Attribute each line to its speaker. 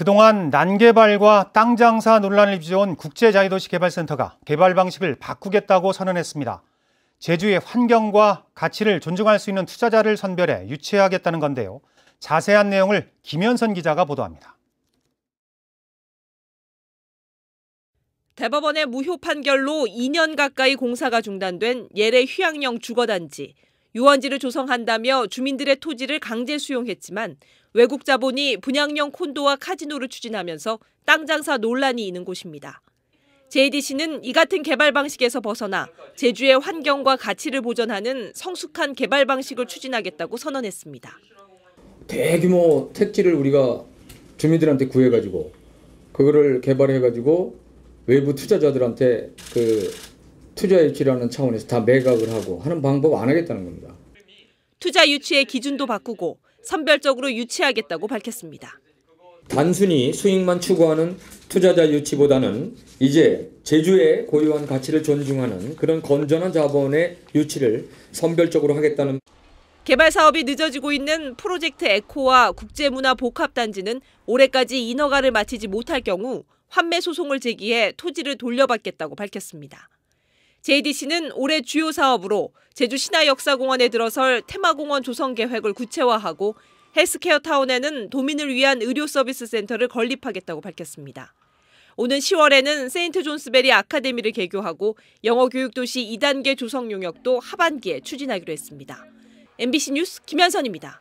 Speaker 1: 그동안 난개발과 땅 장사 논란을 빚어온 국제자유도시개발센터가 개발 방식을 바꾸겠다고 선언했습니다. 제주의 환경과 가치를 존중할 수 있는 투자자를 선별해 유치하겠다는 건데요. 자세한 내용을 김현선 기자가 보도합니다.
Speaker 2: 대법원의 무효 판결로 2년 가까이 공사가 중단된 예래 휴양령 주거단지 유원지를 조성한다며 주민들의 토지를 강제 수용했지만 외국 자본이 분양형 콘도와 카지노를 추진하면서 땅 장사 논란이 있는 곳입니다. JDC는 이 같은 개발 방식에서 벗어나 제주의 환경과 가치를 보전하는 성숙한 개발 방식을 추진하겠다고 선언했습니다.
Speaker 3: 대규모 택지를 우리가 주민들한테 구해가지고 그거를 개발해가지고 외부 투자자들한테 그 투자 유치라는 차원에서 다 매각을 하고 하는 방법 안 하겠다는 겁니다.
Speaker 2: 투자 유치의 기준도 바꾸고 선별적으로 유치하겠다고 밝혔습니다.
Speaker 4: 단순히 수익만 추구하는 투자자 유치보다는 이제 제주의 고유한 가치를 존중하는 그런 건전한 자본의 유치를 선별적으로 하겠다는
Speaker 2: 개발 사업이 늦어지고 있는 프로젝트 에코와 국제문화 복합단지는 올해까지 인허가를 마치지 못할 경우 환매 소송을 제기해 토지를 돌려받겠다고 밝혔습니다. JDC는 올해 주요 사업으로 제주 신화 역사공원에 들어설 테마공원 조성 계획을 구체화하고 헬스케어 타운에는 도민을 위한 의료 서비스 센터를 건립하겠다고 밝혔습니다. 오는 10월에는 세인트 존스베리 아카데미를 개교하고 영어 교육 도시 2단계 조성 용역도 하반기에 추진하기로 했습니다. MBC 뉴스 김현선입니다.